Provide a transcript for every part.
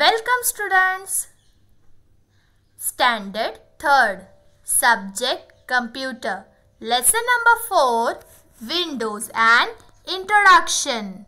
Welcome students. Standard 3rd Subject Computer Lesson number 4 Windows and Introduction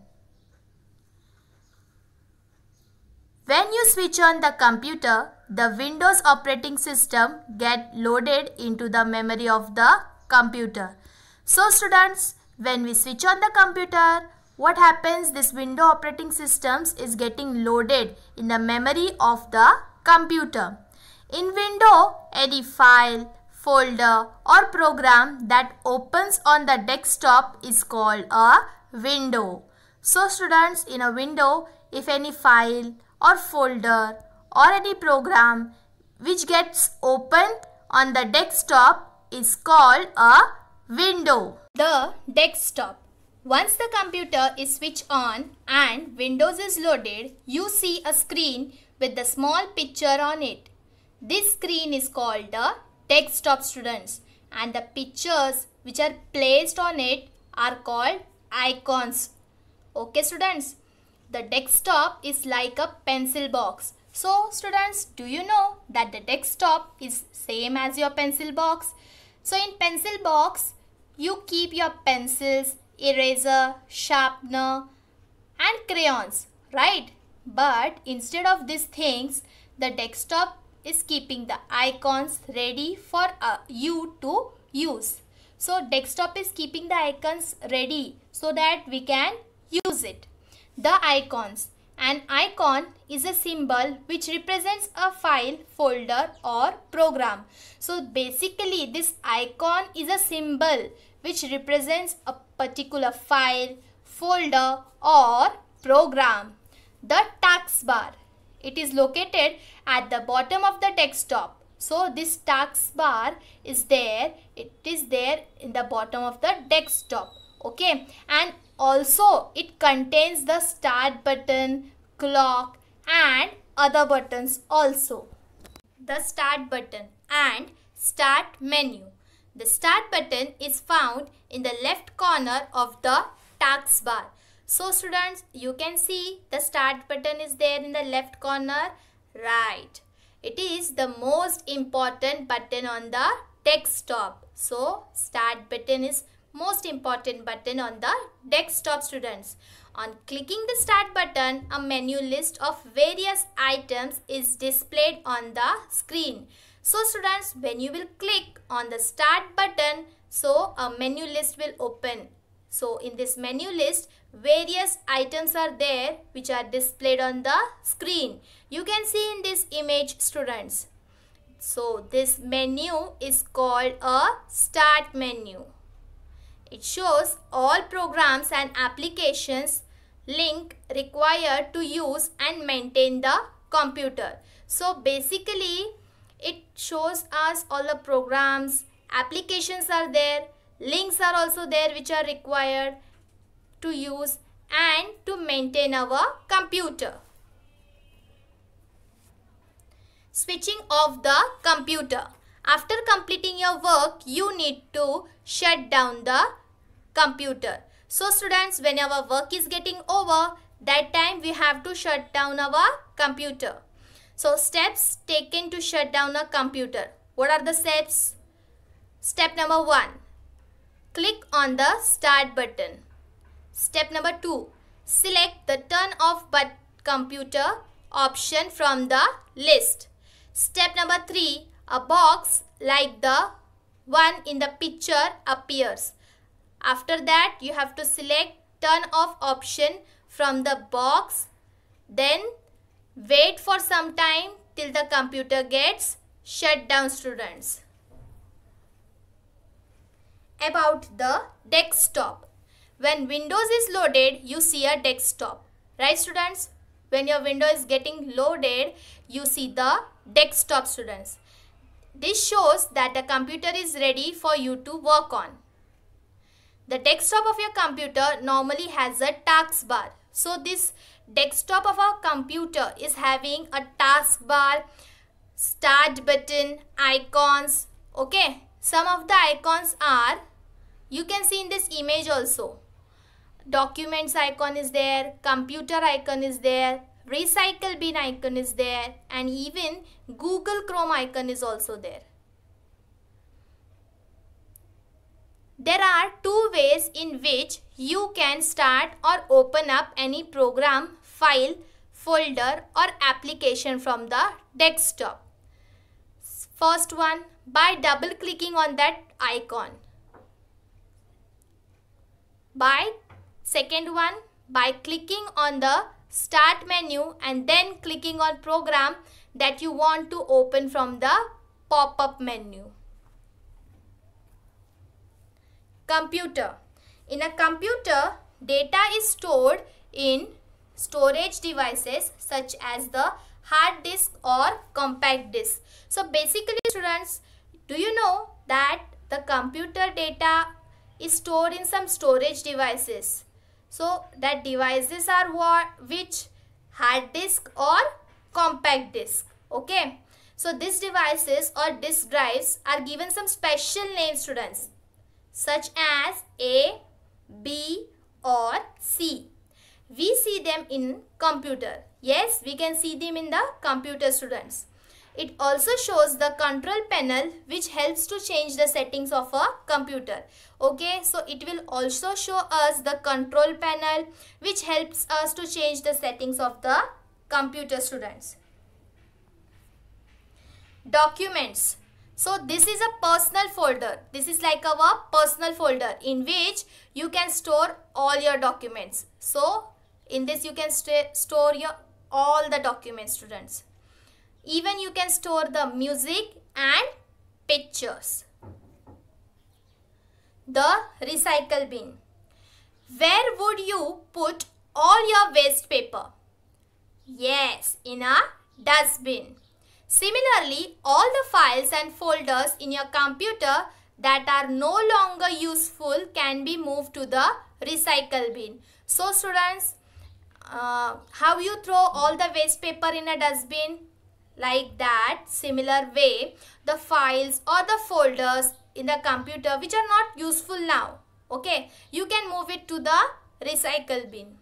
When you switch on the computer, the Windows operating system get loaded into the memory of the computer. So students, when we switch on the computer, what happens this window operating systems is getting loaded in the memory of the computer. In window, any file, folder or program that opens on the desktop is called a window. So students in a window if any file or folder or any program which gets opened on the desktop is called a window. The desktop. Once the computer is switched on and Windows is loaded, you see a screen with a small picture on it. This screen is called the desktop, students and the pictures which are placed on it are called icons. Okay students, the desktop is like a pencil box. So students, do you know that the desktop is same as your pencil box? So in pencil box, you keep your pencils, eraser, sharpener and crayons, right? But instead of these things, the desktop is keeping the icons ready for uh, you to use. So desktop is keeping the icons ready so that we can use it. The icons. An icon is a symbol which represents a file, folder or program. So basically this icon is a symbol which represents a particular file, folder or program. The tax bar. It is located at the bottom of the desktop. So this tax bar is there. It is there in the bottom of the desktop. Okay. And also it contains the start button, clock and other buttons also. The start button and start menu. The start button is found in the left corner of the task bar. So students, you can see the start button is there in the left corner, right. It is the most important button on the desktop. So start button is most important button on the desktop students. On clicking the start button, a menu list of various items is displayed on the screen. So students, when you will click on the start button, so a menu list will open. So in this menu list, various items are there which are displayed on the screen. You can see in this image students. So this menu is called a start menu. It shows all programs and applications link required to use and maintain the computer. So basically it shows us all the programs, applications are there, links are also there which are required to use and to maintain our computer. Switching off the computer. After completing your work, you need to shut down the computer. So students, when our work is getting over, that time we have to shut down our computer. So steps taken to shut down a computer. What are the steps? Step number 1. Click on the start button. Step number 2. Select the turn off but computer option from the list. Step number 3. A box like the one in the picture appears. After that, you have to select turn off option from the box. Then wait for some time till the computer gets shut down students. About the desktop. When Windows is loaded, you see a desktop. Right students? When your window is getting loaded, you see the desktop students. This shows that the computer is ready for you to work on. The desktop of your computer normally has a taskbar. So this desktop of our computer is having a taskbar, start button, icons. Okay, some of the icons are, you can see in this image also. Documents icon is there, computer icon is there, recycle bin icon is there and even Google Chrome icon is also there. There are two ways in which you can start or open up any program, file, folder or application from the desktop. First one by double clicking on that icon. By second one by clicking on the start menu and then clicking on program that you want to open from the pop-up menu. Computer. In a computer, data is stored in storage devices such as the hard disk or compact disk. So basically students, do you know that the computer data is stored in some storage devices. So that devices are what, which hard disk or compact disk. Okay. So these devices or disk drives are given some special names students such as A, B or C. We see them in computer. Yes, we can see them in the computer students. It also shows the control panel which helps to change the settings of a computer. Okay, so it will also show us the control panel which helps us to change the settings of the computer students. Documents. So this is a personal folder. This is like our personal folder in which you can store all your documents. So in this you can st store your all the documents students. Even you can store the music and pictures. The recycle bin. Where would you put all your waste paper? Yes, in a dustbin. Similarly, all the files and folders in your computer that are no longer useful can be moved to the recycle bin. So students, uh, how you throw all the waste paper in a dustbin? Like that, similar way, the files or the folders in the computer which are not useful now, okay, you can move it to the recycle bin.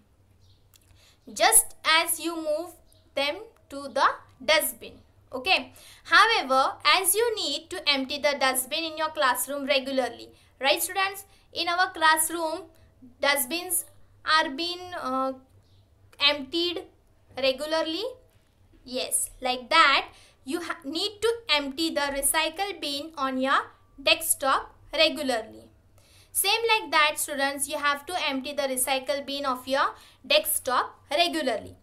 Just as you move them to the dustbin okay however as you need to empty the dustbin in your classroom regularly right students in our classroom dustbins are being uh, emptied regularly yes like that you need to empty the recycle bin on your desktop regularly same like that students you have to empty the recycle bin of your desktop regularly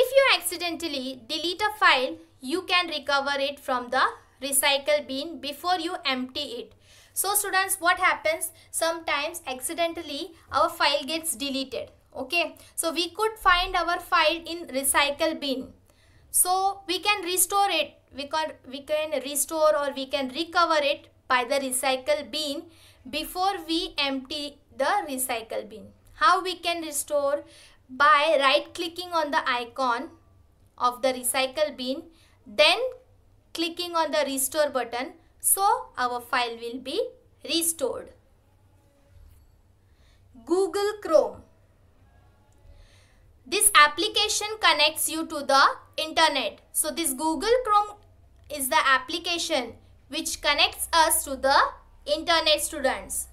if you accidentally delete a file you can recover it from the recycle bin before you empty it. So students what happens sometimes accidentally our file gets deleted. Okay. So we could find our file in recycle bin. So we can restore it. We can, we can restore or we can recover it by the recycle bin before we empty the recycle bin. How we can restore? By right clicking on the icon of the recycle bin then clicking on the restore button so our file will be restored. Google Chrome. This application connects you to the internet. So this Google Chrome is the application which connects us to the internet students.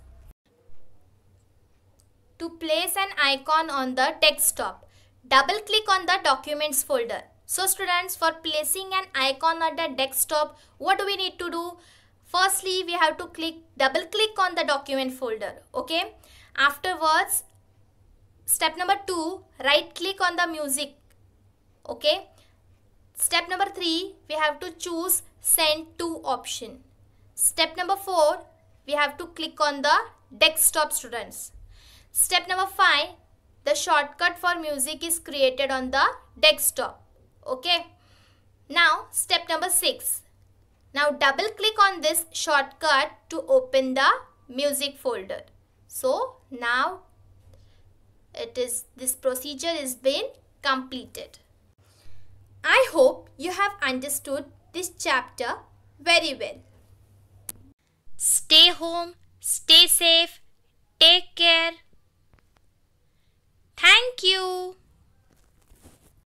To place an icon on the desktop, double click on the documents folder. So students for placing an icon on the desktop what do we need to do? Firstly we have to click double click on the document folder okay. Afterwards step number 2 right click on the music okay. Step number 3 we have to choose send to option. Step number 4 we have to click on the desktop students. Step number 5 the shortcut for music is created on the desktop. Okay. Now step number 6. Now double click on this shortcut to open the music folder. So now it is this procedure is been completed. I hope you have understood this chapter very well. Stay home, stay safe, take care. Thank you.